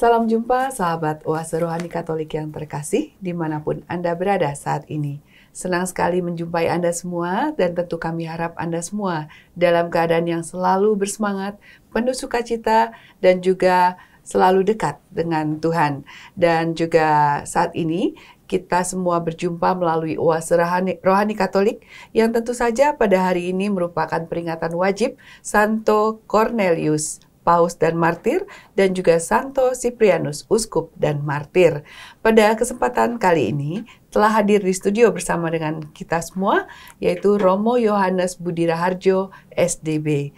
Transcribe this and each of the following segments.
Salam jumpa sahabat Oase Rohani Katolik yang terkasih dimanapun Anda berada saat ini. Senang sekali menjumpai Anda semua dan tentu kami harap Anda semua dalam keadaan yang selalu bersemangat, penuh sukacita dan juga selalu dekat dengan Tuhan. Dan juga saat ini kita semua berjumpa melalui Oase Rohani, Rohani Katolik yang tentu saja pada hari ini merupakan peringatan wajib Santo Cornelius paus dan martir, dan juga Santo Siprianus, uskup dan martir. Pada kesempatan kali ini, telah hadir di studio bersama dengan kita semua, yaitu Romo Yohanes Budi Raharjo, SDB,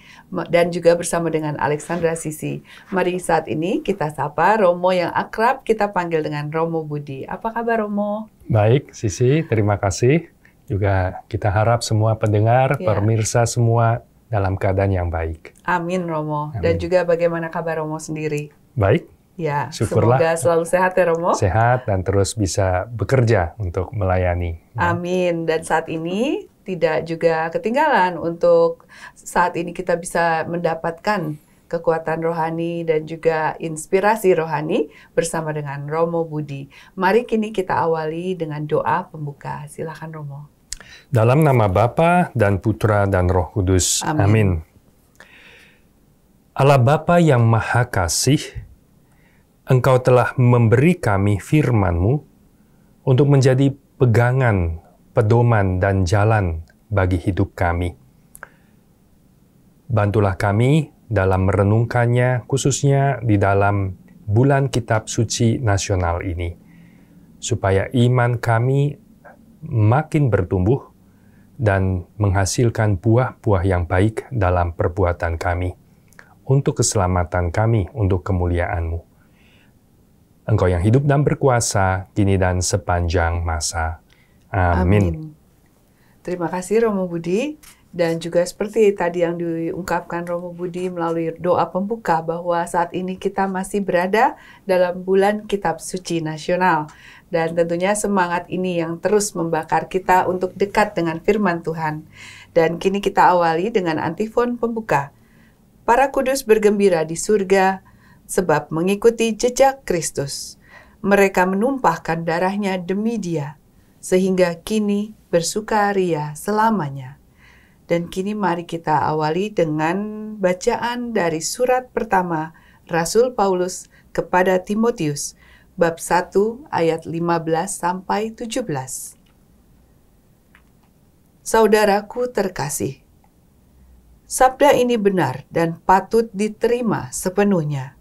dan juga bersama dengan Alexandra Sisi. Mari saat ini kita sapa Romo yang akrab, kita panggil dengan Romo Budi. Apa kabar Romo? Baik, Sisi, terima kasih. Juga kita harap semua pendengar, ya. pemirsa semua dalam keadaan yang baik. Amin Romo. Amin. Dan juga bagaimana kabar Romo sendiri? Baik. Ya, Syukurlah. semoga selalu sehat ya Romo. Sehat dan terus bisa bekerja untuk melayani. Amin. Dan saat ini tidak juga ketinggalan untuk saat ini kita bisa mendapatkan kekuatan rohani dan juga inspirasi rohani bersama dengan Romo Budi. Mari kini kita awali dengan doa pembuka. Silakan Romo. Dalam nama Bapa dan Putra dan Roh Kudus. Amin. Amin. Allah Bapa yang Maha Kasih, Engkau telah memberi kami firman-Mu untuk menjadi pegangan, pedoman, dan jalan bagi hidup kami. Bantulah kami dalam merenungkannya, khususnya di dalam bulan Kitab Suci Nasional ini, supaya iman kami makin bertumbuh dan menghasilkan buah-buah yang baik dalam perbuatan kami, untuk keselamatan kami, untuk kemuliaan-Mu. Engkau yang hidup dan berkuasa, kini dan sepanjang masa. Amin. Amin. Terima kasih Romo Budi. Dan juga seperti tadi yang diungkapkan Romo Budi melalui doa pembuka bahwa saat ini kita masih berada dalam bulan Kitab Suci Nasional. Dan tentunya semangat ini yang terus membakar kita untuk dekat dengan firman Tuhan. Dan kini kita awali dengan antifon pembuka. Para kudus bergembira di surga sebab mengikuti jejak Kristus. Mereka menumpahkan darahnya demi dia, sehingga kini bersukaria selamanya. Dan kini mari kita awali dengan bacaan dari surat pertama Rasul Paulus kepada Timotius – bab 1 ayat 15 sampai 17. Saudaraku terkasih, sabda ini benar dan patut diterima sepenuhnya,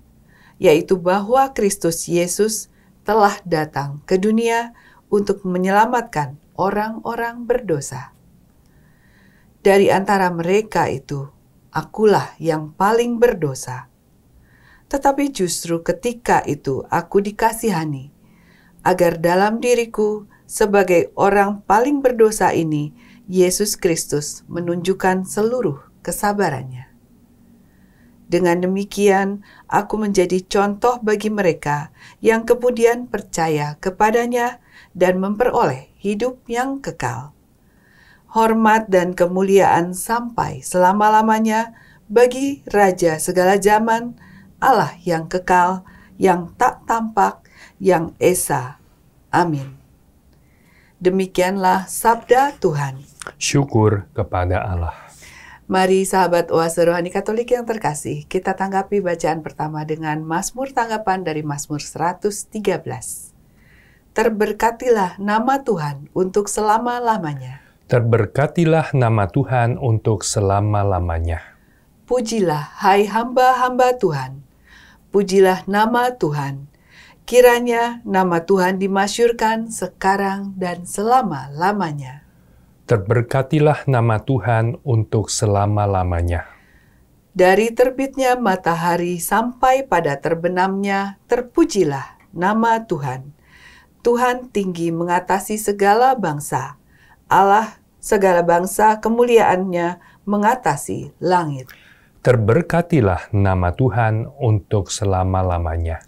yaitu bahwa Kristus Yesus telah datang ke dunia untuk menyelamatkan orang-orang berdosa. Dari antara mereka itu, akulah yang paling berdosa tetapi justru ketika itu aku dikasihani, agar dalam diriku sebagai orang paling berdosa ini, Yesus Kristus menunjukkan seluruh kesabarannya. Dengan demikian, aku menjadi contoh bagi mereka yang kemudian percaya kepadanya dan memperoleh hidup yang kekal. Hormat dan kemuliaan sampai selama-lamanya bagi Raja segala zaman, Allah yang kekal, yang tak tampak, yang esa. Amin. Demikianlah sabda Tuhan. Syukur kepada Allah. Mari sahabat Oase Rohani Katolik yang terkasih, kita tanggapi bacaan pertama dengan Mazmur tanggapan dari Mazmur 113. Terberkatilah nama Tuhan untuk selama-lamanya. Terberkatilah nama Tuhan untuk selama-lamanya. Pujilah hai hamba-hamba Tuhan pujilah nama Tuhan. Kiranya nama Tuhan dimasyurkan sekarang dan selama-lamanya. Terberkatilah nama Tuhan untuk selama-lamanya. Dari terbitnya matahari sampai pada terbenamnya, terpujilah nama Tuhan. Tuhan tinggi mengatasi segala bangsa. Allah segala bangsa kemuliaannya mengatasi langit. Terberkatilah nama Tuhan untuk selama-lamanya.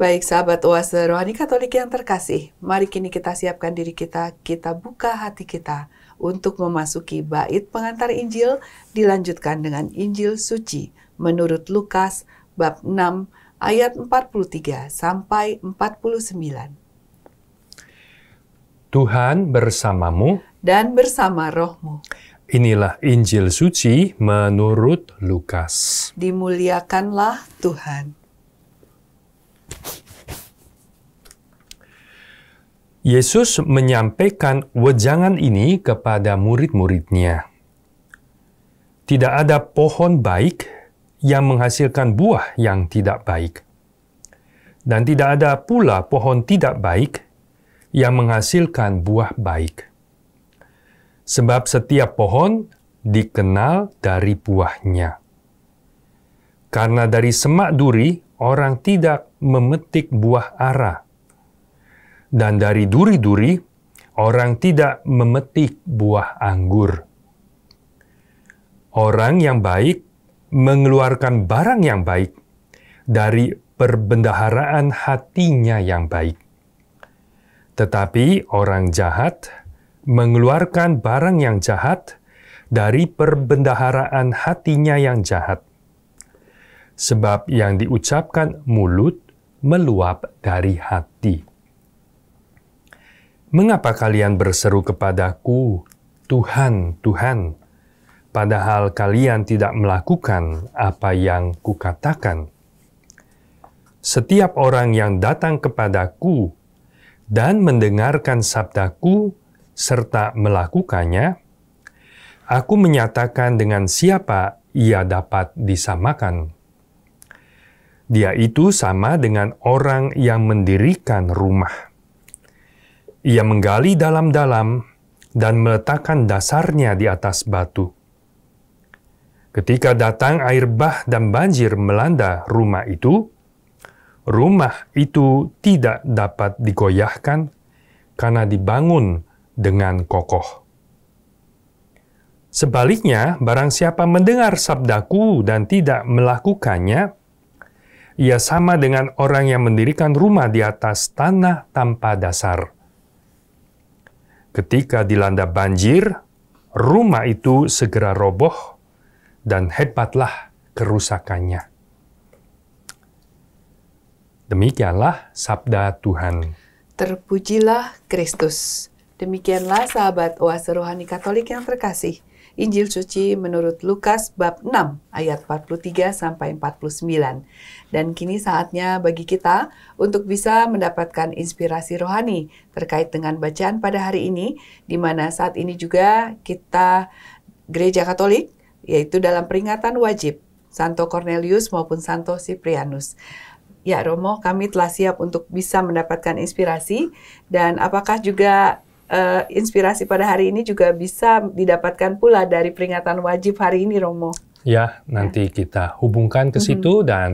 Baik sahabat oase rohani katolik yang terkasih, mari kini kita siapkan diri kita, kita buka hati kita untuk memasuki bait pengantar Injil dilanjutkan dengan Injil Suci menurut Lukas bab 6 ayat 43 sampai 49. Tuhan bersamamu dan bersama rohmu. Inilah Injil suci menurut Lukas. Dimuliakanlah Tuhan. Yesus menyampaikan wejangan ini kepada murid-muridnya. Tidak ada pohon baik yang menghasilkan buah yang tidak baik, dan tidak ada pula pohon tidak baik yang menghasilkan buah baik sebab setiap pohon dikenal dari buahnya. Karena dari semak duri orang tidak memetik buah ara, dan dari duri-duri orang tidak memetik buah anggur. Orang yang baik mengeluarkan barang yang baik dari perbendaharaan hatinya yang baik. Tetapi orang jahat mengeluarkan barang yang jahat dari perbendaharaan hatinya yang jahat. Sebab yang diucapkan mulut meluap dari hati. Mengapa kalian berseru kepadaku, Tuhan, Tuhan, padahal kalian tidak melakukan apa yang kukatakan? Setiap orang yang datang kepadaku dan mendengarkan sabdaku, serta melakukannya, aku menyatakan dengan siapa ia dapat disamakan. Dia itu sama dengan orang yang mendirikan rumah. Ia menggali dalam-dalam dan meletakkan dasarnya di atas batu. Ketika datang air bah dan banjir melanda rumah itu, rumah itu tidak dapat digoyahkan karena dibangun dengan kokoh. Sebaliknya, barang siapa mendengar sabdaku dan tidak melakukannya, ia sama dengan orang yang mendirikan rumah di atas tanah tanpa dasar. Ketika dilanda banjir, rumah itu segera roboh dan hebatlah kerusakannya. Demikianlah sabda Tuhan. Terpujilah Kristus. Demikianlah sahabat Oase Rohani Katolik yang terkasih. Injil suci menurut Lukas bab 6 ayat 43 sampai 49. Dan kini saatnya bagi kita untuk bisa mendapatkan inspirasi rohani terkait dengan bacaan pada hari ini di mana saat ini juga kita Gereja Katolik yaitu dalam peringatan wajib Santo Cornelius maupun Santo Siprianus. Ya Romo, kami telah siap untuk bisa mendapatkan inspirasi dan apakah juga uh, inspirasi pada hari ini juga bisa didapatkan pula dari peringatan wajib hari ini, Romo. Ya, nanti ya. kita hubungkan ke mhm. situ -hmm. dan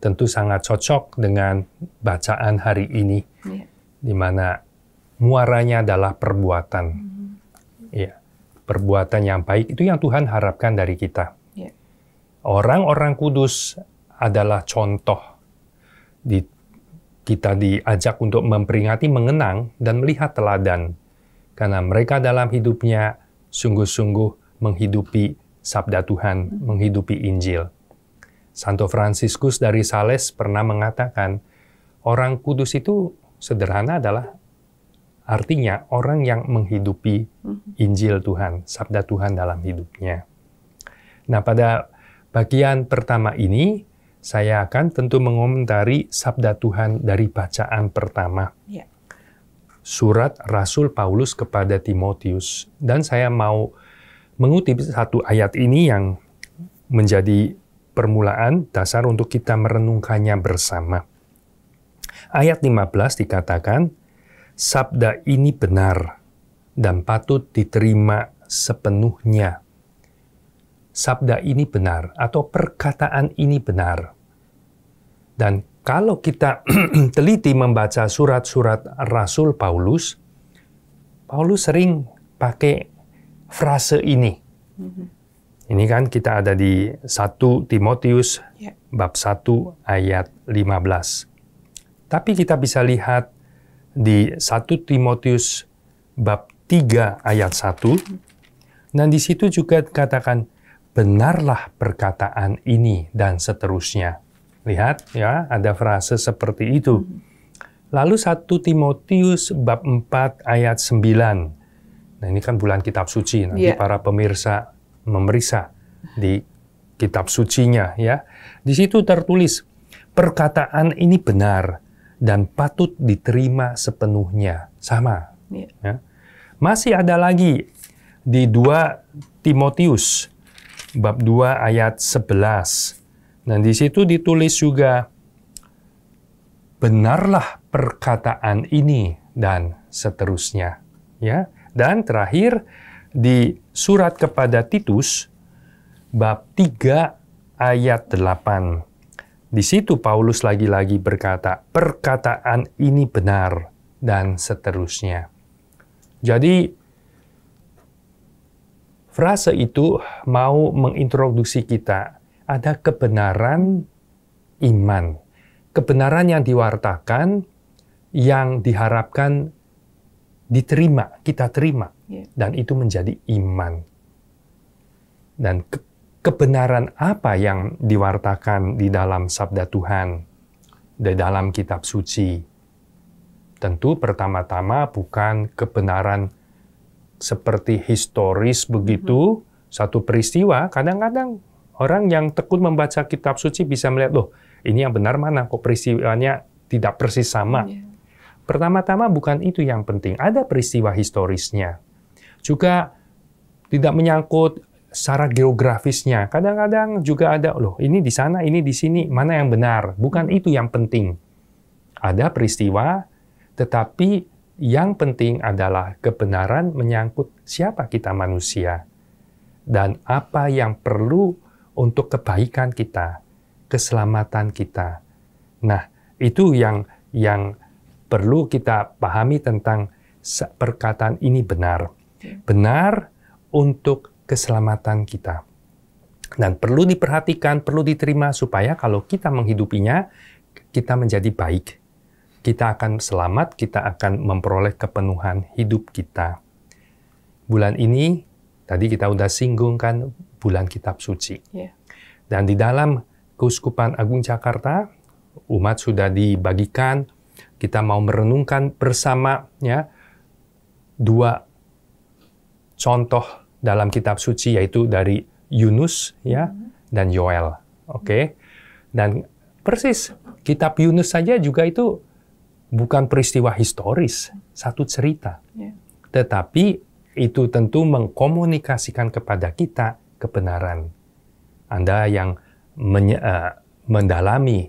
tentu sangat cocok dengan bacaan hari ini, ya. di mana muaranya adalah perbuatan. -hmm. Ya, perbuatan yang baik itu yang Tuhan harapkan dari kita. Ya. Orang-orang kudus adalah contoh di kita diajak untuk memperingati, mengenang, dan melihat teladan karena mereka dalam hidupnya sungguh-sungguh menghidupi sabda Tuhan, menghidupi Injil. Santo Fransiskus dari Sales pernah mengatakan, orang kudus itu sederhana adalah artinya orang yang menghidupi Injil Tuhan, sabda Tuhan dalam hidupnya. Nah, pada bagian pertama ini saya akan tentu mengomentari sabda Tuhan dari bacaan pertama. Ya surat Rasul Paulus kepada Timotius. Dan saya mau mengutip satu ayat ini yang menjadi permulaan dasar untuk kita merenungkannya bersama. Ayat 15 dikatakan, Sabda ini benar dan patut diterima sepenuhnya. Sabda ini benar atau perkataan ini benar. Dan kalau kita teliti membaca surat-surat Rasul Paulus, Paulus sering pakai frase ini. Mm-hmm. Ini kan kita ada di 1 Timotius ya. bab 1 ayat 15. Tapi kita bisa lihat di 1 Timotius bab 3 ayat 1. Mm-hmm. Dan di situ juga dikatakan benarlah perkataan ini dan seterusnya Lihat ya, ada frase seperti itu. Lalu 1 Timotius bab 4 ayat 9. Nah, ini kan bulan kitab suci. Nanti yeah. para pemirsa memeriksa di kitab sucinya ya. Di situ tertulis perkataan ini benar dan patut diterima sepenuhnya. Sama. Yeah. Ya. Masih ada lagi di 2 Timotius bab 2 ayat 11. Dan nah, di situ ditulis juga benarlah perkataan ini dan seterusnya, ya. Dan terakhir di surat kepada Titus bab 3 ayat 8. Di situ Paulus lagi-lagi berkata, perkataan ini benar dan seterusnya. Jadi frase itu mau mengintroduksi kita ada kebenaran iman. Kebenaran yang diwartakan, yang diharapkan diterima, kita terima. Ya. Dan itu menjadi iman. Dan ke kebenaran apa yang diwartakan di dalam sabda Tuhan, di dalam kitab suci? Tentu pertama-tama bukan kebenaran seperti historis begitu, mm -hmm. satu peristiwa, kadang-kadang Orang yang tekun membaca kitab suci bisa melihat, loh ini yang benar mana, kok peristiwanya tidak persis sama. Yeah. Pertama-tama bukan itu yang penting, ada peristiwa historisnya. Juga tidak menyangkut secara geografisnya. Kadang-kadang juga ada, loh ini di sana, ini di sini, mana yang benar. Bukan hmm. itu yang penting. Ada peristiwa, tetapi yang penting adalah kebenaran menyangkut siapa kita manusia dan apa yang perlu untuk kebaikan kita, keselamatan kita. Nah, itu yang yang perlu kita pahami tentang perkataan ini benar. Benar untuk keselamatan kita. Dan perlu diperhatikan, perlu diterima supaya kalau kita menghidupinya, kita menjadi baik. Kita akan selamat, kita akan memperoleh kepenuhan hidup kita. Bulan ini, tadi kita sudah singgung kan, bulan kitab suci. Yeah. Dan di dalam Keuskupan Agung Jakarta, umat sudah dibagikan, kita mau merenungkan bersamanya dua contoh dalam kitab suci yaitu dari Yunus ya hmm. dan Yoel. Oke. Okay? Dan persis kitab Yunus saja juga itu bukan peristiwa historis, satu cerita. Ya. Tetapi itu tentu mengkomunikasikan kepada kita kebenaran. Anda yang eh, mendalami eh,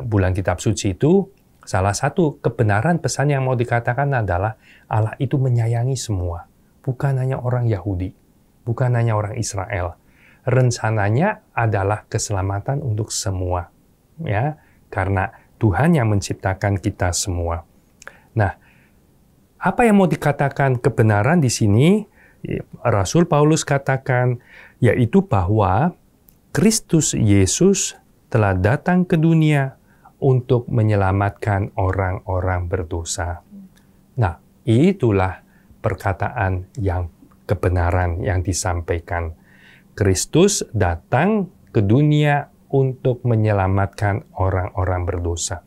bulan kitab suci itu, salah satu kebenaran pesan yang mau dikatakan adalah Allah itu menyayangi semua, bukan hanya orang Yahudi, bukan hanya orang Israel. Rencananya adalah keselamatan untuk semua, ya, karena Tuhan yang menciptakan kita semua. Nah, apa yang mau dikatakan kebenaran di sini? Rasul Paulus katakan yaitu bahwa Kristus Yesus telah datang ke dunia untuk menyelamatkan orang-orang berdosa. Nah, itulah perkataan yang kebenaran yang disampaikan. Kristus datang ke dunia untuk menyelamatkan orang-orang berdosa.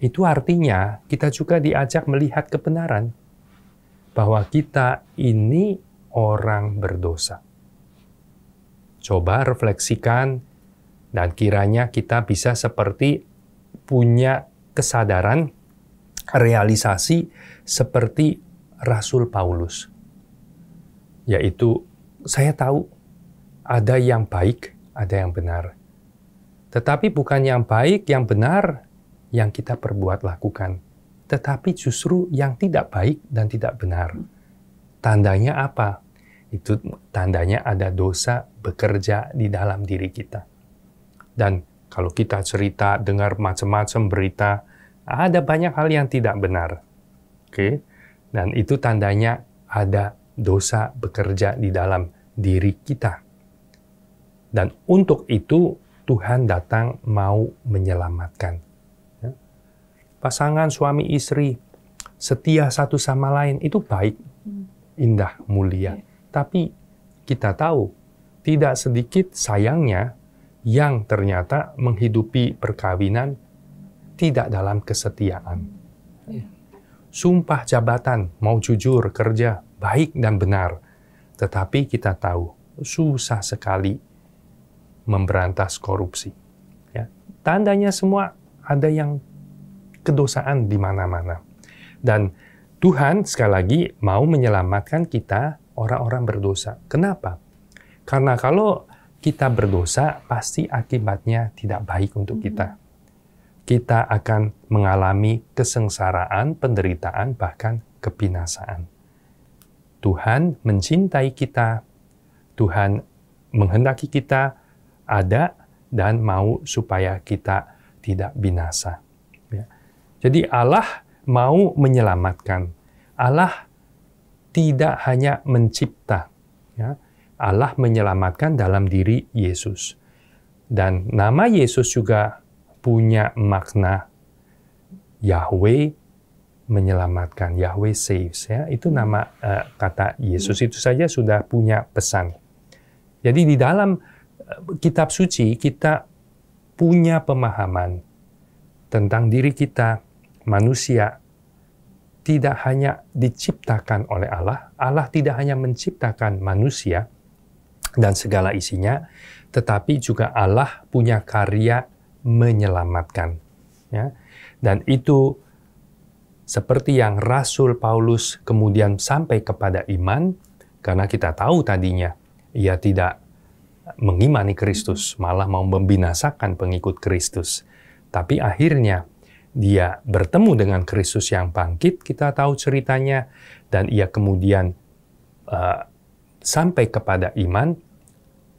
Itu artinya kita juga diajak melihat kebenaran bahwa kita ini orang berdosa. Coba refleksikan dan kiranya kita bisa seperti punya kesadaran realisasi seperti Rasul Paulus. Yaitu saya tahu ada yang baik, ada yang benar. Tetapi bukan yang baik, yang benar yang kita perbuat lakukan, tetapi justru yang tidak baik dan tidak benar. Tandanya apa? itu tandanya ada dosa bekerja di dalam diri kita. Dan kalau kita cerita, dengar macam-macam berita, ada banyak hal yang tidak benar. Oke. Okay? Dan itu tandanya ada dosa bekerja di dalam diri kita. Dan untuk itu Tuhan datang mau menyelamatkan. Ya. Pasangan suami istri setia satu sama lain itu baik, hmm. indah, mulia. Iya. Tapi kita tahu, tidak sedikit sayangnya yang ternyata menghidupi perkawinan tidak dalam kesetiaan. Iya. Sumpah jabatan, mau jujur, kerja, baik dan benar. Tetapi kita tahu, susah sekali memberantas korupsi. Ya. Tandanya semua ada yang kedosaan di mana-mana. Dan Tuhan sekali lagi mau menyelamatkan kita orang-orang berdosa. Kenapa? Karena kalau kita berdosa, pasti akibatnya tidak baik untuk mm-hmm. kita. Kita akan mengalami kesengsaraan, penderitaan, bahkan kebinasaan. Tuhan mencintai kita, Tuhan menghendaki kita ada dan mau supaya kita tidak binasa. Ya. Jadi Allah mau menyelamatkan, Allah tidak hanya mencipta. Ya. Allah menyelamatkan dalam diri Yesus. Dan nama Yesus juga punya makna Yahweh menyelamatkan, Yahweh saves. Ya. Itu nama uh, kata Yesus itu saja sudah punya pesan. Jadi di dalam eh, kitab suci kita punya pemahaman tentang diri kita, manusia, tidak hanya diciptakan oleh Allah, Allah tidak hanya menciptakan manusia dan segala isinya, tetapi juga Allah punya karya menyelamatkan. Ya. Dan itu seperti yang Rasul Paulus kemudian sampai kepada iman, karena kita tahu tadinya ia tidak mengimani Kristus, malah mau membinasakan pengikut Kristus. Tapi akhirnya dia bertemu dengan Kristus yang bangkit, kita tahu ceritanya, dan ia kemudian uh, sampai kepada iman,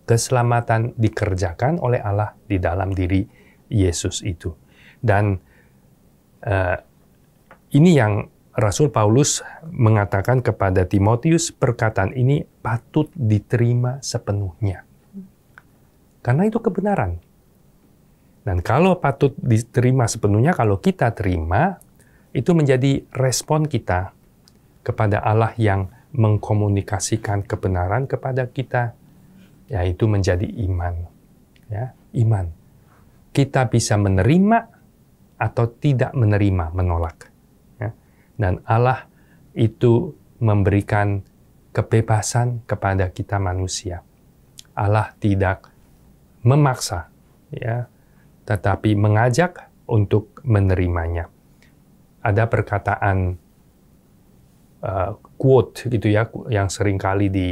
keselamatan dikerjakan oleh Allah di dalam diri Yesus itu. Dan uh, ini yang Rasul Paulus mengatakan kepada Timotius, perkataan ini patut diterima sepenuhnya. Karena itu kebenaran. Dan kalau patut diterima sepenuhnya, kalau kita terima, itu menjadi respon kita kepada Allah yang mengkomunikasikan kebenaran kepada kita, yaitu menjadi iman. Ya, iman. Kita bisa menerima atau tidak menerima, menolak. Ya. Dan Allah itu memberikan kebebasan kepada kita manusia. Allah tidak memaksa, ya, tetapi mengajak untuk menerimanya. Ada perkataan uh, quote gitu ya yang seringkali di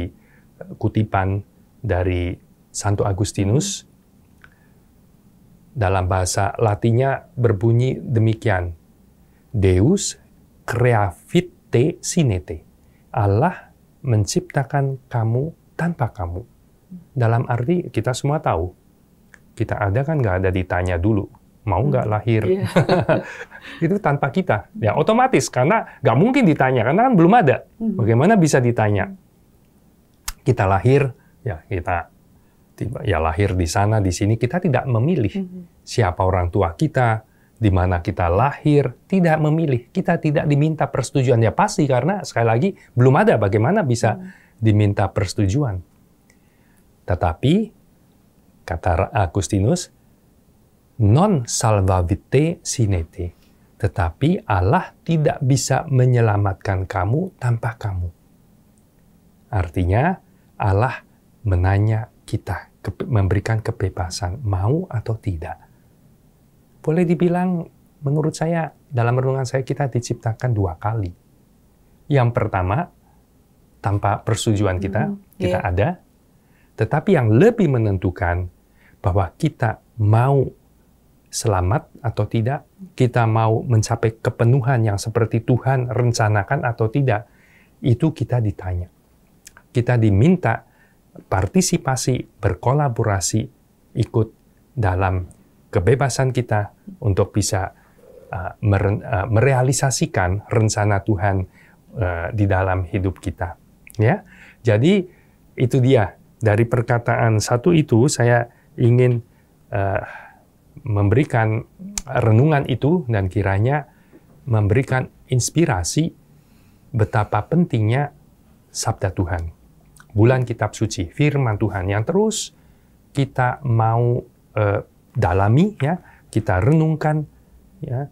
kutipan dari Santo Agustinus dalam bahasa Latinnya berbunyi demikian. Deus sine sinete. Allah menciptakan kamu tanpa kamu. Dalam arti kita semua tahu kita ada kan nggak ada ditanya dulu mau nggak hmm, lahir yeah. itu tanpa kita ya otomatis karena nggak mungkin ditanya karena kan belum ada hmm. bagaimana bisa ditanya kita lahir ya kita tiba ya lahir di sana di sini kita tidak memilih hmm. siapa orang tua kita di mana kita lahir tidak memilih kita tidak diminta persetujuan ya pasti karena sekali lagi belum ada bagaimana bisa diminta persetujuan tetapi Kata Agustinus, non salvavite sinete. Tetapi Allah tidak bisa menyelamatkan kamu tanpa kamu. Artinya, Allah menanya kita, memberikan kebebasan, mau atau tidak. Boleh dibilang, menurut saya, dalam renungan saya kita diciptakan dua kali. Yang pertama, tanpa persetujuan kita, hmm, kita iya. ada. Tetapi yang lebih menentukan bahwa kita mau selamat atau tidak, kita mau mencapai kepenuhan yang seperti Tuhan rencanakan atau tidak, itu kita ditanya. Kita diminta partisipasi, berkolaborasi, ikut dalam kebebasan kita untuk bisa uh, mere, uh, merealisasikan rencana Tuhan uh, di dalam hidup kita. Ya, jadi itu dia dari perkataan satu itu saya ingin uh, memberikan renungan itu dan kiranya memberikan inspirasi betapa pentingnya sabda Tuhan. Bulan kitab suci, firman Tuhan yang terus kita mau uh, dalami ya, kita renungkan ya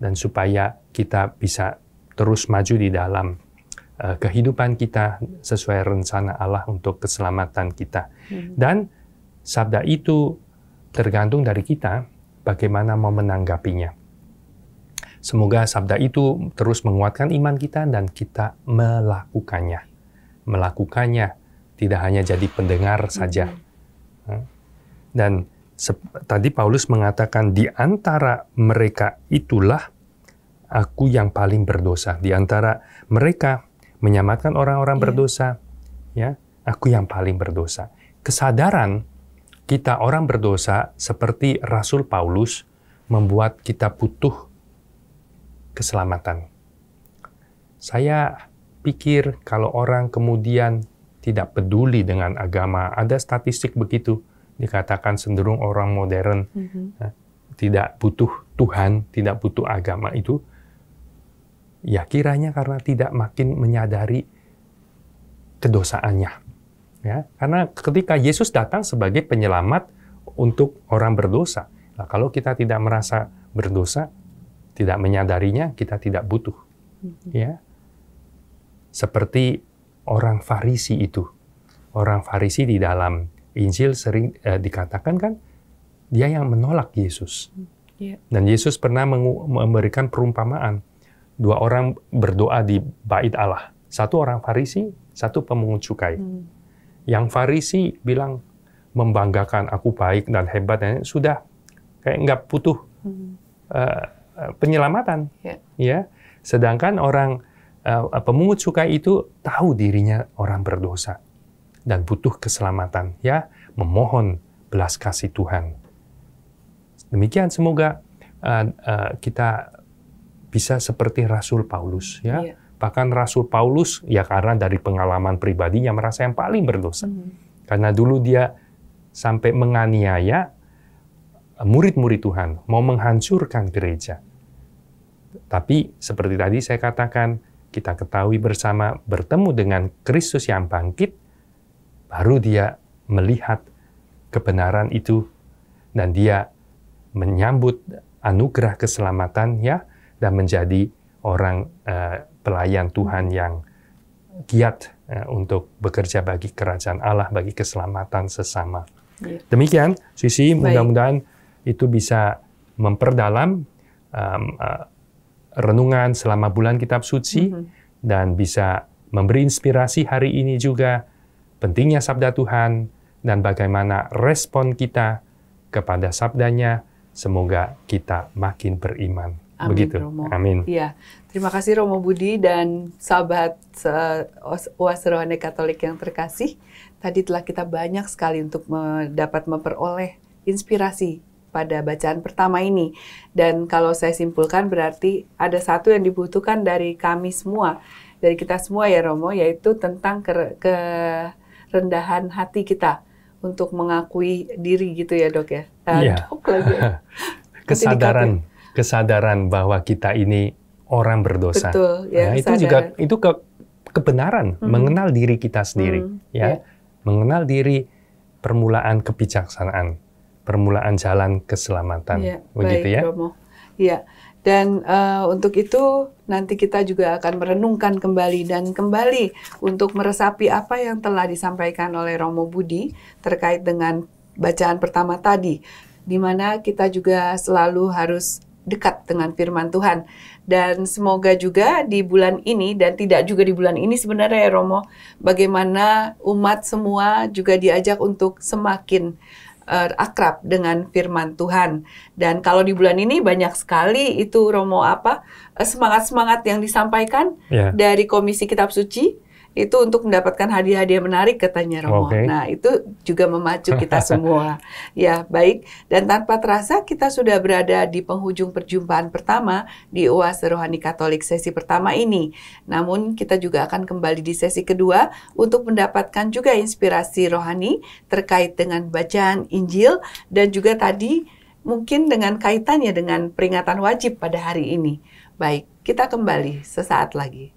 dan supaya kita bisa terus maju di dalam Eh, kehidupan kita sesuai rencana Allah untuk keselamatan kita. Hmm. Dan sabda itu tergantung dari kita bagaimana mau menanggapinya. Semoga sabda itu terus menguatkan iman kita dan kita melakukannya. Melakukannya tidak hanya jadi pendengar hmm. saja. Dan tadi Paulus mengatakan di antara mereka itulah aku yang paling berdosa. Di antara mereka menyamakan orang-orang yeah. berdosa, ya, aku yang paling berdosa. Kesadaran kita orang berdosa seperti Rasul Paulus membuat kita butuh keselamatan. Saya pikir kalau orang kemudian tidak peduli dengan agama, ada statistik begitu dikatakan cenderung orang modern mm -hmm. tidak butuh Tuhan, tidak butuh agama itu Ya kiranya karena tidak makin menyadari kedosaannya. Ya, karena ketika Yesus datang sebagai penyelamat untuk orang berdosa, nah, kalau kita tidak merasa berdosa, tidak menyadarinya, kita tidak butuh. Mm-hmm. Ya, seperti orang Farisi itu, orang Farisi di dalam Injil sering eh, dikatakan kan dia yang menolak Yesus. Mm, iya. Dan Yesus pernah memberikan perumpamaan dua orang berdoa di bait Allah. Satu orang Farisi, satu pemungut cukai. Hmm. Yang Farisi bilang membanggakan aku baik dan hebat dan sudah kayak nggak butuh hmm. uh, penyelamatan, yeah. ya. Sedangkan orang uh, pemungut cukai itu tahu dirinya orang berdosa dan butuh keselamatan, ya, memohon belas kasih Tuhan. Demikian semoga uh, uh, kita bisa seperti Rasul Paulus ya. Yeah. Bahkan Rasul Paulus ya karena dari pengalaman pribadinya merasa yang paling berdosa. Mm. Karena dulu dia sampai menganiaya eh, murid-murid Tuhan, mau menghancurkan gereja. Tapi seperti tadi saya katakan, kita ketahui bersama bertemu dengan Kristus yang bangkit, baru dia melihat kebenaran itu dan dia menyambut anugerah keselamatan ya dan menjadi orang uh, pelayan Tuhan yang giat uh, untuk bekerja bagi kerajaan Allah, bagi keselamatan sesama. Iya. Demikian, Sisi, mudah-mudahan itu bisa memperdalam um, uh, renungan selama bulan Kitab Suci mm -hmm. dan bisa memberi inspirasi hari ini juga pentingnya Sabda Tuhan dan bagaimana respon kita kepada Sabdanya. Semoga kita makin beriman. Amin, Begitu. Romo. Amin. ya Terima kasih Romo Budi dan sahabat uh, Katolik yang terkasih. Tadi telah kita banyak sekali untuk dapat memperoleh inspirasi pada bacaan pertama ini. Dan kalau saya simpulkan berarti ada satu yang dibutuhkan dari kami semua, dari kita semua ya Romo, yaitu tentang ke kerendahan hati kita untuk mengakui diri gitu ya dok ya. Iya. Uh, Dok lagi. Kesadaran kesadaran bahwa kita ini orang berdosa. Betul, ya, nah, itu juga itu ke, kebenaran hmm. mengenal diri kita sendiri, hmm. ya, yeah. mengenal diri permulaan kebijaksanaan, permulaan jalan keselamatan, yeah, begitu baik, ya. Romo. Ya, dan uh, untuk itu nanti kita juga akan merenungkan kembali dan kembali untuk meresapi apa yang telah disampaikan oleh Romo Budi terkait dengan bacaan pertama tadi, di mana kita juga selalu harus dekat dengan firman Tuhan. Dan semoga juga di bulan ini dan tidak juga di bulan ini sebenarnya ya Romo, bagaimana umat semua juga diajak untuk semakin uh, akrab dengan firman Tuhan. Dan kalau di bulan ini banyak sekali itu Romo apa eh, semangat-semangat yang disampaikan yeah. dari Komisi Kitab Suci itu untuk mendapatkan hadiah-hadiah menarik katanya Romo. Okay. Nah, itu juga memacu kita semua. ya, baik. Dan tanpa terasa kita sudah berada di penghujung perjumpaan pertama di UAS Rohani Katolik sesi pertama ini. Namun kita juga akan kembali di sesi kedua untuk mendapatkan juga inspirasi rohani terkait dengan bacaan Injil dan juga tadi mungkin dengan kaitannya dengan peringatan wajib pada hari ini. Baik, kita kembali sesaat lagi.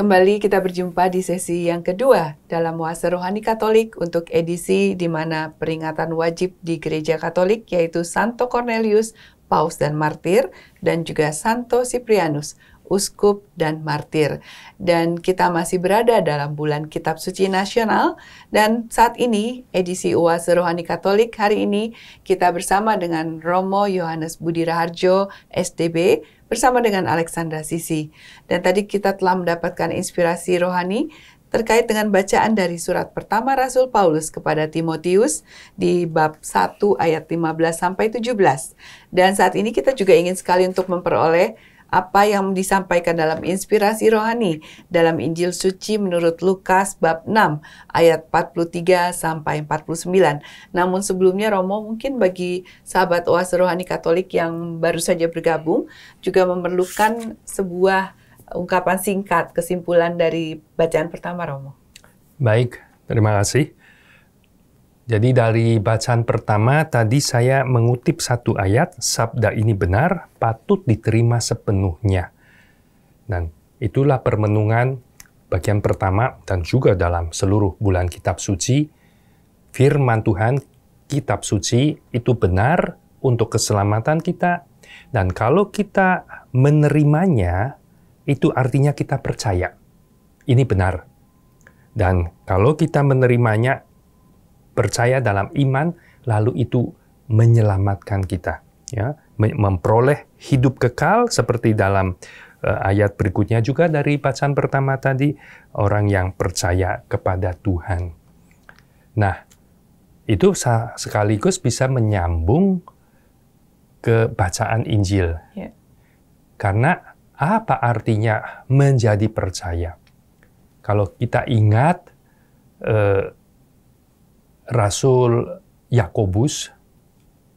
Kembali kita berjumpa di sesi yang kedua dalam Wase Rohani Katolik untuk edisi di mana peringatan wajib di Gereja Katolik yaitu Santo Cornelius, Paus dan Martir, dan juga Santo Siprianus, Uskup dan Martir. Dan kita masih berada dalam bulan Kitab Suci Nasional dan saat ini edisi Wase Rohani Katolik hari ini kita bersama dengan Romo Yohanes Budi Raharjo, SDB, bersama dengan Alexandra Sisi. Dan tadi kita telah mendapatkan inspirasi rohani terkait dengan bacaan dari surat pertama Rasul Paulus kepada Timotius di bab 1 ayat 15 sampai 17. Dan saat ini kita juga ingin sekali untuk memperoleh apa yang disampaikan dalam inspirasi rohani dalam Injil suci menurut Lukas bab 6 ayat 43 sampai 49. Namun sebelumnya Romo mungkin bagi sahabat Oase Rohani Katolik yang baru saja bergabung juga memerlukan sebuah ungkapan singkat kesimpulan dari bacaan pertama Romo. Baik, terima kasih. Jadi dari bacaan pertama tadi saya mengutip satu ayat, sabda ini benar, patut diterima sepenuhnya. Dan itulah permenungan bagian pertama dan juga dalam seluruh bulan kitab suci. Firman Tuhan kitab suci itu benar untuk keselamatan kita dan kalau kita menerimanya itu artinya kita percaya. Ini benar. Dan kalau kita menerimanya percaya dalam iman, lalu itu menyelamatkan kita, ya, memperoleh hidup kekal seperti dalam eh, ayat berikutnya juga dari bacaan pertama tadi orang yang percaya kepada Tuhan. Nah, itu sekaligus bisa menyambung ke bacaan Injil. Yeah. Karena apa artinya menjadi percaya? Kalau kita ingat uh, Rasul Yakobus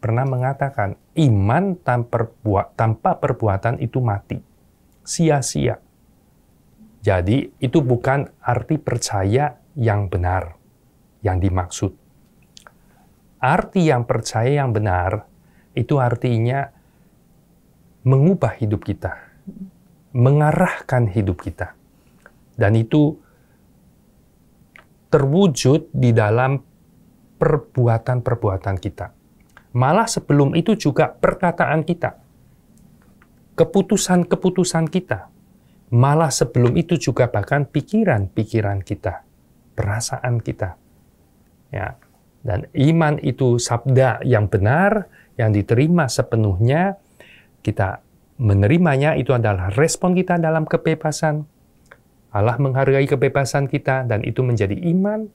pernah mengatakan, iman tanpa, perbuatan itu mati, sia-sia. Jadi itu bukan arti percaya yang benar yang dimaksud. Arti yang percaya yang benar itu artinya mengubah hidup kita, mengarahkan hidup kita. Dan itu terwujud di dalam perbuatan-perbuatan kita. Malah sebelum itu juga perkataan kita, keputusan-keputusan kita, malah sebelum itu juga bahkan pikiran-pikiran kita, perasaan kita. Ya. Dan iman itu sabda yang benar, yang diterima sepenuhnya, kita menerimanya itu adalah respon kita dalam kebebasan. Allah menghargai kebebasan kita dan itu menjadi iman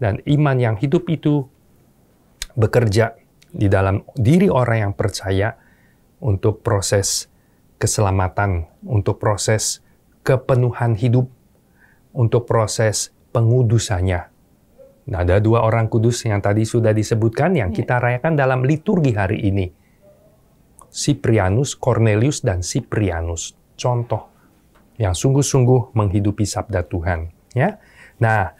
dan iman yang hidup itu bekerja di dalam diri orang yang percaya untuk proses keselamatan, untuk proses kepenuhan hidup, untuk proses pengudusannya. Nah, ada dua orang kudus yang tadi sudah disebutkan yang ya. kita rayakan dalam liturgi hari ini. Siprianus, Cornelius, dan Siprianus. Contoh yang sungguh-sungguh menghidupi sabda Tuhan. Ya, Nah,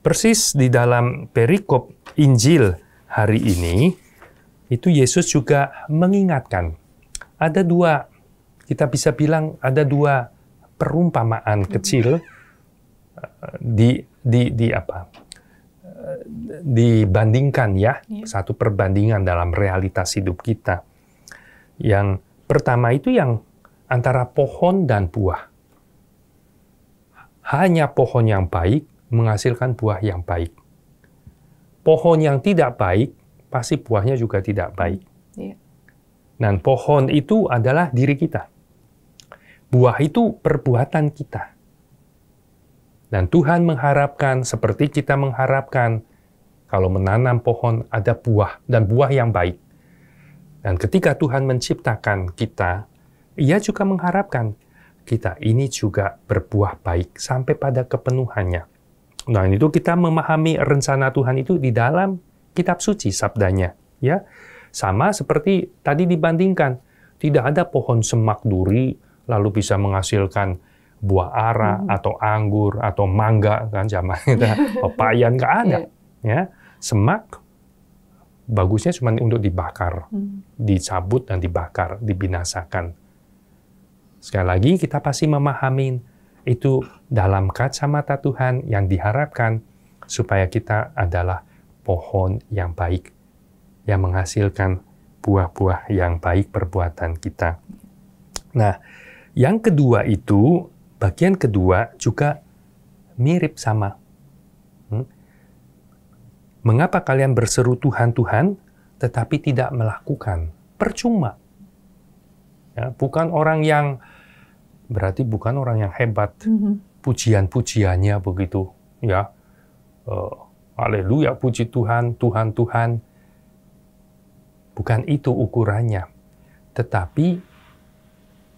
Persis di dalam perikop Injil hari ini, itu Yesus juga mengingatkan. Ada dua, kita bisa bilang ada dua perumpamaan kecil eh, di di di apa? Eh, dibandingkan ya, iya. satu perbandingan dalam realitas hidup kita. Yang pertama itu yang antara pohon dan buah. Hanya pohon yang baik menghasilkan buah yang baik. Pohon yang tidak baik, pasti buahnya juga tidak hmm, baik. Iya. Dan pohon itu adalah diri kita. Buah itu perbuatan kita. Dan Tuhan mengharapkan, seperti kita mengharapkan, kalau menanam pohon ada buah, dan buah yang baik. Dan ketika Tuhan menciptakan kita, Ia juga mengharapkan kita ini juga berbuah baik sampai pada kepenuhannya. Nah, itu kita memahami rencana Tuhan itu di dalam kitab suci sabdanya, ya. Sama seperti tadi dibandingkan, tidak ada pohon semak duri lalu bisa menghasilkan buah ara hmm. atau anggur atau mangga kan zaman kita pepaya nggak ada, yeah. ya. Semak bagusnya cuma untuk dibakar, hmm. dicabut dan dibakar, dibinasakan. Sekali lagi kita pasti memahami itu dalam kacamata Tuhan yang diharapkan supaya kita adalah pohon yang baik yang menghasilkan buah-buah yang baik perbuatan kita. Nah, yang kedua itu bagian kedua juga mirip sama. Hmm? Mengapa kalian berseru Tuhan Tuhan tetapi tidak melakukan? Percuma. Ya, bukan orang yang berarti bukan orang yang hebat. Mm-hmm. Pujian-pujiannya begitu, ya. Uh, Haleluya, puji Tuhan, Tuhan, Tuhan. Bukan itu ukurannya. Tetapi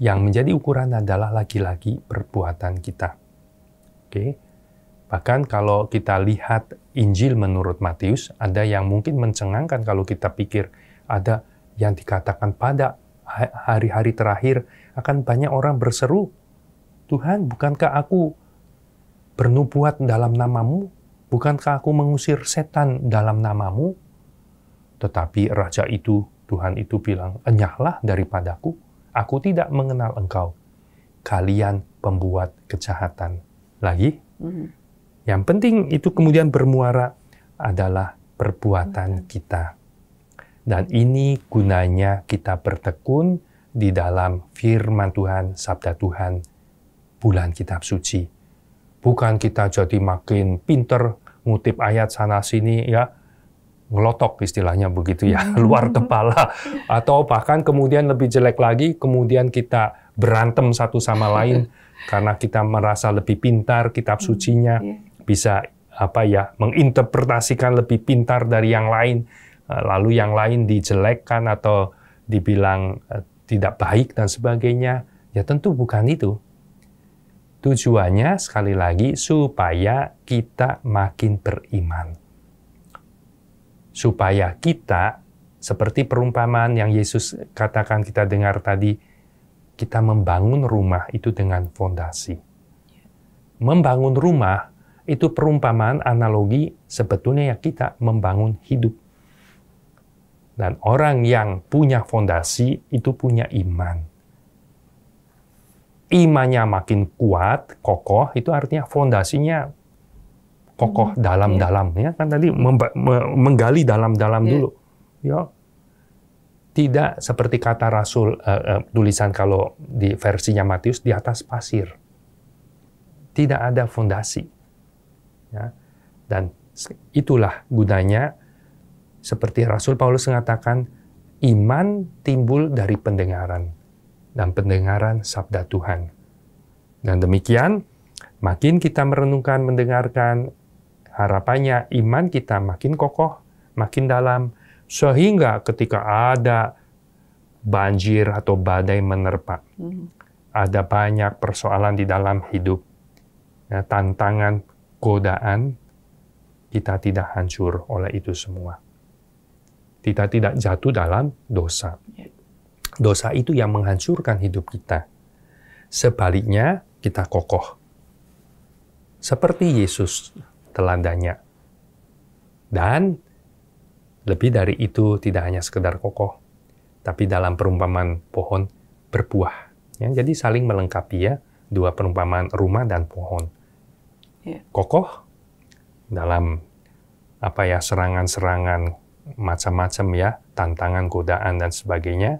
yang menjadi ukuran adalah lagi-lagi perbuatan kita. Oke. Bahkan kalau kita lihat Injil menurut Matius, ada yang mungkin mencengangkan kalau kita pikir ada yang dikatakan pada hari-hari terakhir akan banyak orang berseru, Tuhan, bukankah aku bernubuat dalam namamu? Bukankah aku mengusir setan dalam namamu? Tetapi raja itu, Tuhan itu bilang, enyahlah daripadaku, aku tidak mengenal engkau. Kalian pembuat kejahatan. Lagi, hmm. yang penting itu kemudian bermuara adalah perbuatan hmm. kita. Dan ini gunanya kita bertekun, di dalam firman Tuhan, sabda Tuhan, bulan kitab suci. Bukan kita jadi makin pinter, ngutip ayat sana-sini ya, ngelotok istilahnya begitu ya, luar kepala. Atau bahkan kemudian lebih jelek lagi, kemudian kita berantem satu sama lain karena kita merasa lebih pintar kitab hmm, sucinya, iya. bisa apa ya menginterpretasikan lebih pintar dari yang lain lalu yang lain dijelekkan atau dibilang eh, tidak baik dan sebagainya, ya tentu bukan itu. Tujuannya sekali lagi supaya kita makin beriman. Supaya kita seperti perumpamaan yang Yesus katakan kita dengar tadi, kita membangun rumah itu dengan fondasi. Membangun rumah itu perumpamaan analogi sebetulnya ya kita membangun hidup. Dan orang yang punya fondasi itu punya iman. Imannya makin kuat, kokoh, itu artinya fondasinya kokoh hmm, dalam-dalam. Iya. Ya kan tadi menggali dalam-dalam iya. dulu. Ya. Tidak seperti kata Rasul uh, uh, tulisan kalau di versinya Matius di atas pasir. Tidak ada fondasi. Ya. Dan itulah gunanya seperti Rasul Paulus mengatakan, iman timbul dari pendengaran, dan pendengaran sabda Tuhan. Dan demikian, makin kita merenungkan, mendengarkan, harapannya iman kita makin kokoh, makin dalam, sehingga ketika ada banjir atau badai menerpa, hmm. ada banyak persoalan di dalam hidup, ya, tantangan, godaan, kita tidak hancur oleh itu semua kita tidak jatuh dalam dosa. Ya. Dosa itu yang menghancurkan hidup kita. Sebaliknya, kita kokoh. Seperti Yesus telandanya. Dan lebih dari itu tidak hanya sekedar kokoh, tapi dalam perumpamaan pohon berbuah. Ya, jadi saling melengkapi ya, dua perumpamaan rumah dan pohon. Ya. Kokoh dalam apa ya serangan-serangan macam-macam ya, tantangan, godaan, dan sebagainya.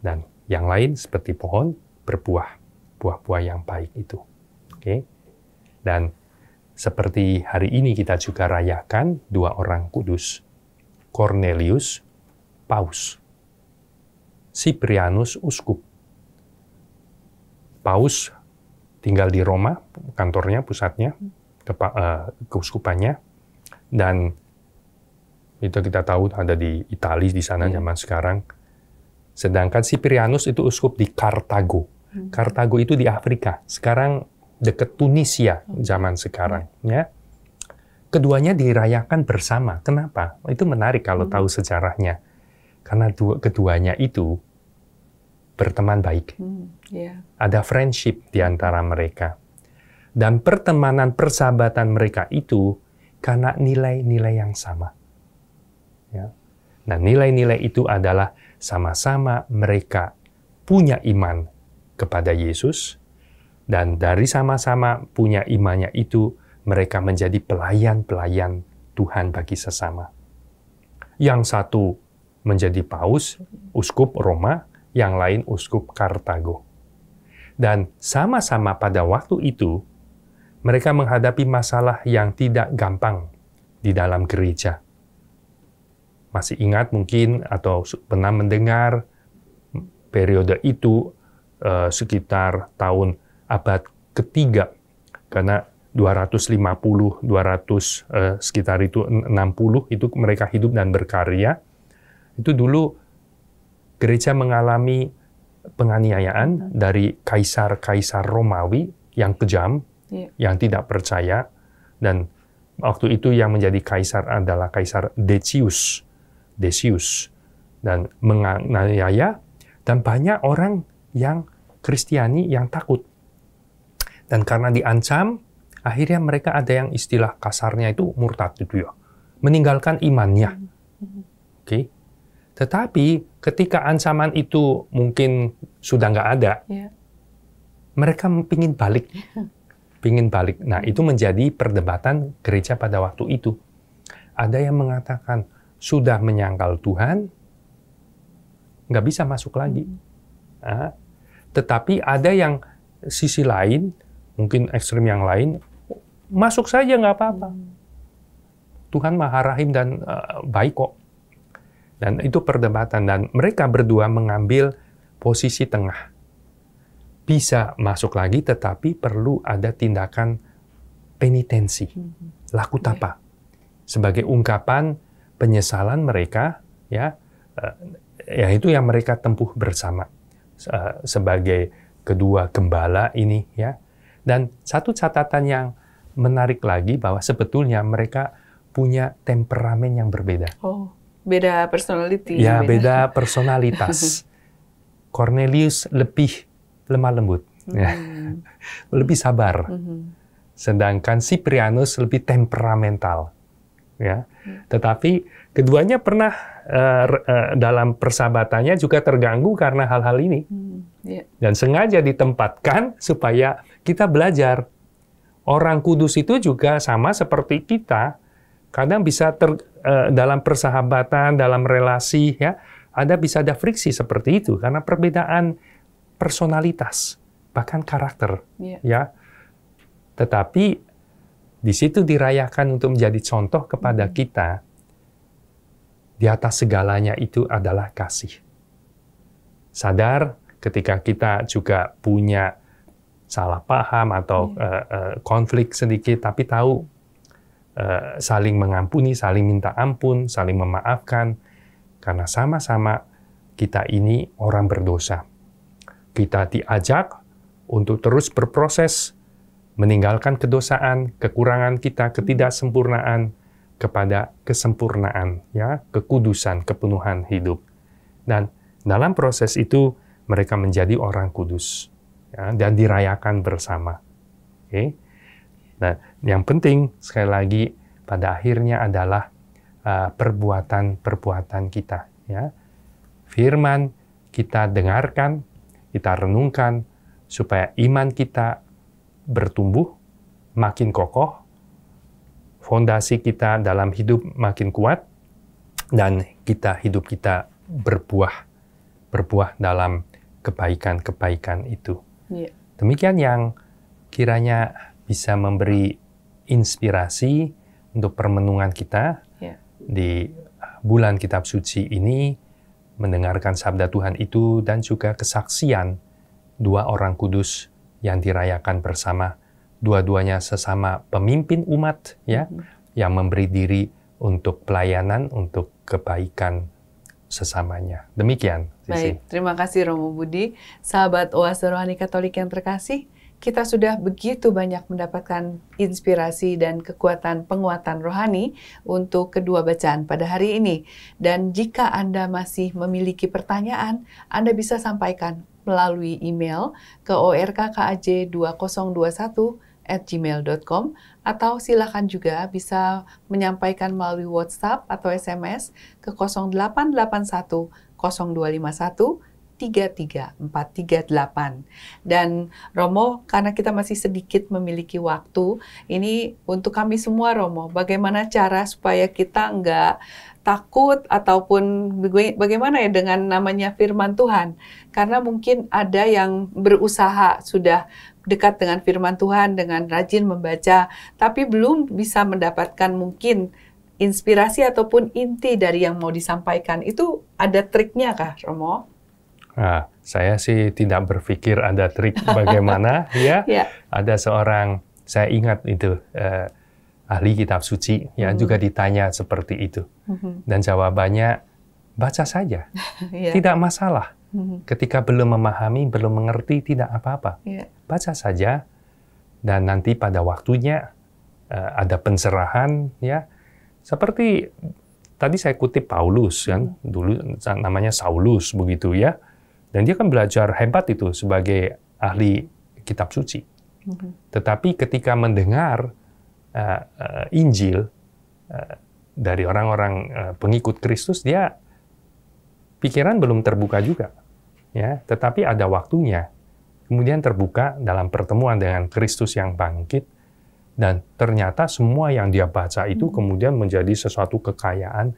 Dan yang lain seperti pohon, berbuah. Buah-buah yang baik itu. Oke. Dan seperti hari ini kita juga rayakan dua orang kudus, Cornelius, Paus, Siprianus, uskup. Paus tinggal di Roma, kantornya, pusatnya, eh, keuskupannya, dan itu kita tahu ada di Italia di sana hmm. zaman sekarang. Sedangkan Siprianus itu uskup di Kartago. Kartago hmm. itu di Afrika. Sekarang dekat Tunisia hmm. zaman sekarang ya. Keduanya dirayakan bersama. Kenapa? Itu menarik kalau hmm. tahu sejarahnya. Karena dua, keduanya itu berteman baik. Hmm, yeah. Ada friendship di antara mereka. Dan pertemanan persahabatan mereka itu karena nilai-nilai yang sama. Nah, nilai-nilai itu adalah sama-sama mereka punya iman kepada Yesus, dan dari sama-sama punya imannya itu, mereka menjadi pelayan-pelayan Tuhan bagi sesama. Yang satu menjadi paus, uskup Roma, yang lain uskup Kartago. Dan sama-sama pada waktu itu, mereka menghadapi masalah yang tidak gampang di dalam gereja masih ingat mungkin atau pernah mendengar periode itu eh, sekitar tahun abad ketiga karena 250 200 eh, sekitar itu 60 itu mereka hidup dan berkarya itu dulu gereja mengalami penganiayaan dari kaisar-kaisar Romawi yang kejam iya. yang tidak percaya dan waktu itu yang menjadi kaisar adalah kaisar Decius Desius dan menganiaya dan banyak orang yang Kristiani yang takut. Dan karena diancam, akhirnya mereka ada yang istilah kasarnya itu murtad itu ya, meninggalkan imannya. Oke. Okay? Tetapi ketika ancaman itu mungkin sudah nggak ada, ya. mereka pingin balik, pingin balik. Nah itu menjadi perdebatan gereja pada waktu itu. Ada yang mengatakan sudah menyangkal Tuhan, nggak bisa masuk lagi. Nah, tetapi ada yang sisi lain, mungkin ekstrim yang lain, masuk saja nggak apa-apa. Tuhan maha rahim dan uh, baik kok. Dan itu perdebatan dan mereka berdua mengambil posisi tengah. Bisa masuk lagi tetapi perlu ada tindakan penitensi. Laku tapa. Sebagai ungkapan penyesalan mereka ya eh, ya itu yang mereka tempuh bersama eh, sebagai kedua gembala ini ya. Dan satu catatan yang menarik lagi bahwa sebetulnya mereka punya temperamen yang berbeda. Oh, beda personality. Ya, gitu ya. beda, beda personalitas. Cornelius lebih lemah lembut, hmm. ya. lebih sabar. Hmm. Sedangkan Cyprianus lebih temperamental ya. Tetapi keduanya pernah uh, uh, dalam persahabatannya juga terganggu karena hal-hal ini. Hmm, yeah. Dan sengaja ditempatkan supaya kita belajar. Orang kudus itu juga sama seperti kita, kadang bisa ter, uh, dalam persahabatan, dalam relasi ya, ada bisa ada friksi seperti itu karena perbedaan personalitas, bahkan karakter yeah. ya. Tetapi di situ dirayakan untuk menjadi contoh kepada kita di atas segalanya itu adalah kasih. Sadar ketika kita juga punya salah paham atau hmm. uh, uh, konflik sedikit, tapi tahu uh, saling mengampuni, saling minta ampun, saling memaafkan, karena sama-sama kita ini orang berdosa. Kita diajak untuk terus berproses meninggalkan kedosaan, kekurangan kita, ketidaksempurnaan kepada kesempurnaan, ya, kekudusan, kepenuhan hidup. Dan dalam proses itu mereka menjadi orang kudus ya, dan dirayakan bersama. Oke. Okay? Nah, yang penting sekali lagi pada akhirnya adalah uh, perbuatan-perbuatan uh, kita, ya. Firman kita dengarkan, kita renungkan supaya iman kita bertumbuh, makin kokoh, fondasi kita dalam hidup makin kuat, dan kita hidup kita berbuah, berbuah dalam kebaikan-kebaikan itu. Iya. Demikian yang kiranya bisa memberi inspirasi untuk permenungan kita iya. di bulan Kitab Suci ini, mendengarkan sabda Tuhan itu, dan juga kesaksian dua orang kudus yang dirayakan bersama. Dua-duanya sesama pemimpin umat ya hmm. yang memberi diri untuk pelayanan untuk kebaikan sesamanya. Demikian. Sisi. Baik, terima kasih Romo Budi. Sahabat Oase Rohani Katolik yang terkasih, kita sudah begitu banyak mendapatkan inspirasi dan kekuatan penguatan rohani untuk kedua bacaan pada hari ini. Dan jika Anda masih memiliki pertanyaan, Anda bisa sampaikan melalui email ke orkkaj2021 at gmail.com atau silakan juga bisa menyampaikan melalui WhatsApp atau SMS ke 0881 0251 33438. Dan Romo, karena kita masih sedikit memiliki waktu, ini untuk kami semua Romo, bagaimana cara supaya kita enggak takut ataupun bagaimana ya dengan namanya firman Tuhan. Karena mungkin ada yang berusaha sudah dekat dengan firman Tuhan dengan rajin membaca tapi belum bisa mendapatkan mungkin inspirasi ataupun inti dari yang mau disampaikan. Itu ada triknya kah, Romo? Nah, saya sih tidak berpikir ada trik bagaimana ya. ya. Ada seorang saya ingat itu eh, ahli kitab suci yang hmm. juga ditanya seperti itu. Hmm. Dan jawabannya, baca saja. yeah. Tidak masalah. Hmm. Ketika belum memahami, belum mengerti, tidak apa-apa. Yeah. Baca saja. Dan nanti pada waktunya uh, ada pencerahan. ya Seperti tadi saya kutip Paulus kan hmm. dulu namanya Saulus begitu ya dan dia kan belajar hebat itu sebagai ahli kitab suci hmm. tetapi ketika mendengar uh, Injil uh, dari orang-orang uh, pengikut Kristus dia pikiran belum terbuka juga ya tetapi ada waktunya kemudian terbuka dalam pertemuan dengan Kristus yang bangkit dan ternyata semua yang dia baca itu hmm. kemudian menjadi sesuatu kekayaan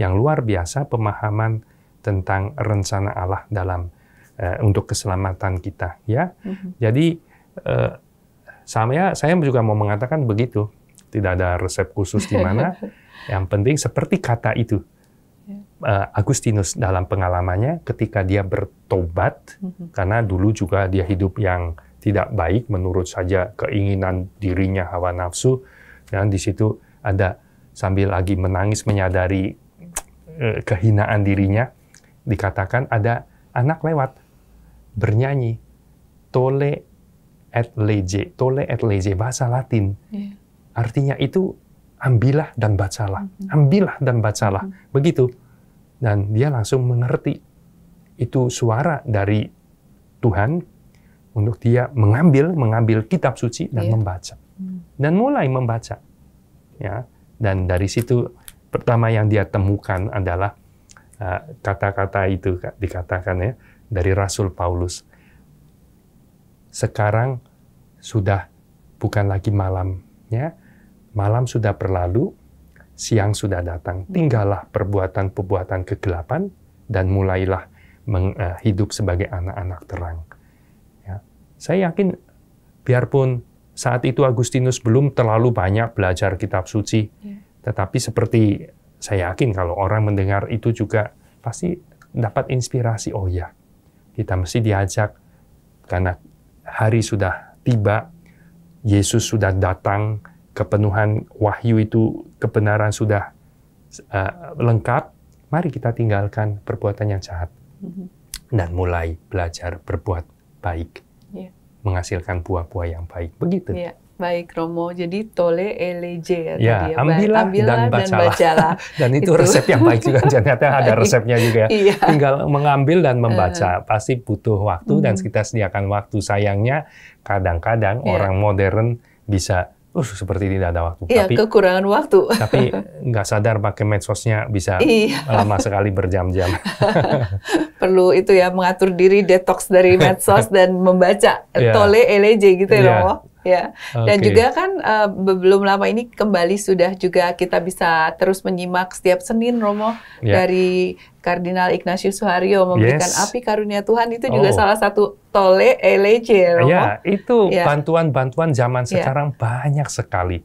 yang luar biasa pemahaman tentang rencana Allah dalam uh, untuk keselamatan kita ya hmm jadi uh, saya saya juga mau mengatakan begitu. Tidak ada resep khusus di mana. yang penting seperti kata itu. Ya. Eh, Agustinus dalam pengalamannya ketika dia bertobat mhm. karena dulu juga dia hidup yang tidak baik menurut saja keinginan dirinya hawa nafsu dan di situ ada sambil lagi menangis menyadari eh, kehinaan dirinya dikatakan ada anak lewat bernyanyi tole et lege, tole et lege, bahasa Latin. Yeah. Artinya itu ambillah dan bacalah, mm-hmm. ambillah dan bacalah, mm-hmm. begitu. Dan dia langsung mengerti itu suara dari Tuhan untuk dia mengambil mengambil kitab suci dan yeah. membaca mm. dan mulai membaca ya dan dari situ pertama yang dia temukan adalah eh, kata-kata uh, kata -kata itu dikatakan ya dari Rasul Paulus sekarang sudah bukan lagi malamnya, malam sudah berlalu, siang sudah datang. Tinggallah perbuatan-perbuatan kegelapan dan mulailah eh, hidup sebagai anak-anak terang. Ya. Saya yakin biarpun saat itu Agustinus belum terlalu banyak belajar kitab suci, ya. tetapi seperti saya yakin kalau orang mendengar itu juga pasti dapat inspirasi, oh ya, kita mesti diajak karena hari sudah tiba, Yesus sudah datang, kepenuhan wahyu itu, kebenaran sudah uh, lengkap, mari kita tinggalkan perbuatan yang jahat mm-hmm. dan mulai belajar berbuat baik, yeah. menghasilkan buah-buah yang baik. Begitu. Yeah. Baik Romo, jadi tole eleje ya, ya tadi ya. Ambillah, ambillah dan bacalah. Dan, bacalah. dan itu, itu resep yang baik juga ternyata ada resepnya juga. Ya. Iya. Tinggal mengambil dan membaca. Uh. Pasti butuh waktu dan hmm. kita sediakan waktu. Sayangnya kadang-kadang yeah. orang modern bisa uh seperti tidak ada waktu. Iya, tapi kekurangan waktu. Tapi nggak sadar pakai medsosnya bisa iya. lama sekali berjam-jam. Perlu itu ya mengatur diri detox dari medsos dan membaca yeah. tole eleje gitu ya, yeah. Romo. Ya, dan okay. juga kan uh, belum lama ini kembali sudah juga kita bisa terus menyimak setiap Senin Romo yeah. dari Kardinal Ignatius Suhario memberikan yes. api karunia Tuhan itu juga oh. salah satu tole elege Romo. Ya, itu ya. bantuan-bantuan ya. zaman sekarang ya. banyak sekali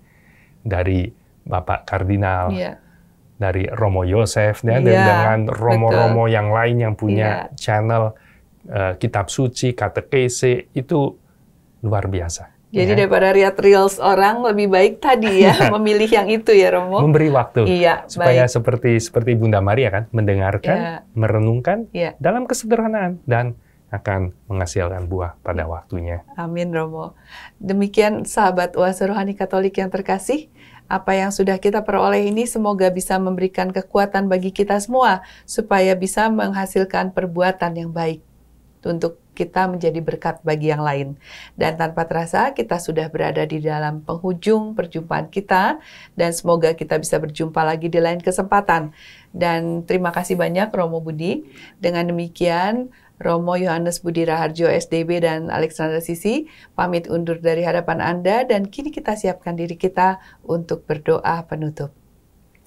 dari Bapak Kardinal. Ya. Dari Romo Yosef ya, ya, dan dengan Romo-Romo yang lain yang punya channel uh, kitab suci, katekese itu luar biasa. Jadi ya. daripada lihat reels orang lebih baik tadi ya memilih yang itu ya Romo. Memberi waktu. Iya. Supaya baik. seperti seperti Bunda Maria kan mendengarkan, ya. merenungkan ya. dalam kesederhanaan dan akan menghasilkan buah pada iya. waktunya. Amin Romo. Demikian sahabat Uasa Rohani Katolik yang terkasih, apa yang sudah kita peroleh ini semoga bisa memberikan kekuatan bagi kita semua supaya bisa menghasilkan perbuatan yang baik untuk kita menjadi berkat bagi yang lain. Dan tanpa terasa kita sudah berada di dalam penghujung perjumpaan kita dan semoga kita bisa berjumpa lagi di lain kesempatan. Dan terima kasih banyak Romo Budi. Dengan demikian Romo Yohanes Budi Raharjo SDB dan Alexander Sisi pamit undur dari hadapan Anda dan kini kita siapkan diri kita untuk berdoa penutup.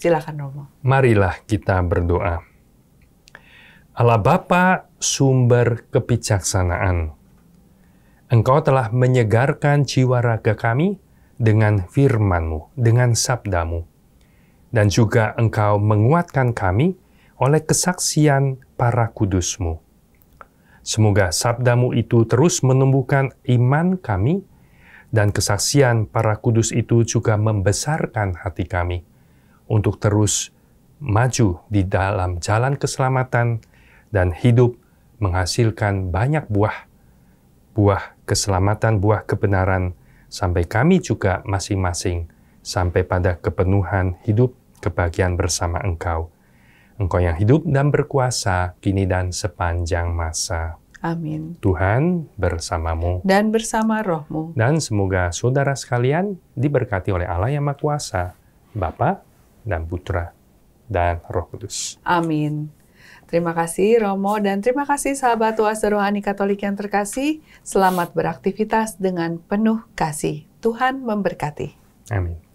Silakan Romo. Marilah kita berdoa. Allah Bapa sumber kebijaksanaan. Engkau telah menyegarkan jiwa raga kami dengan firman-Mu, dengan sabdamu. Dan juga Engkau menguatkan kami oleh kesaksian para kudus-Mu. Semoga sabdamu itu terus menumbuhkan iman kami dan kesaksian para kudus itu juga membesarkan hati kami untuk terus maju di dalam jalan keselamatan dan hidup menghasilkan banyak buah, buah keselamatan, buah kebenaran, sampai kami juga masing-masing sampai pada kepenuhan hidup kebahagiaan bersama Engkau. Engkau yang hidup dan berkuasa kini dan sepanjang masa. Amin. Tuhan bersamamu. Dan bersama rohmu. Dan semoga saudara sekalian diberkati oleh Allah yang Maha Kuasa, Bapa dan Putra dan Roh Kudus. Amin. Terima kasih Romo dan terima kasih sahabat Tuas Rohani Katolik yang terkasih. Selamat beraktivitas dengan penuh kasih. Tuhan memberkati. Amin.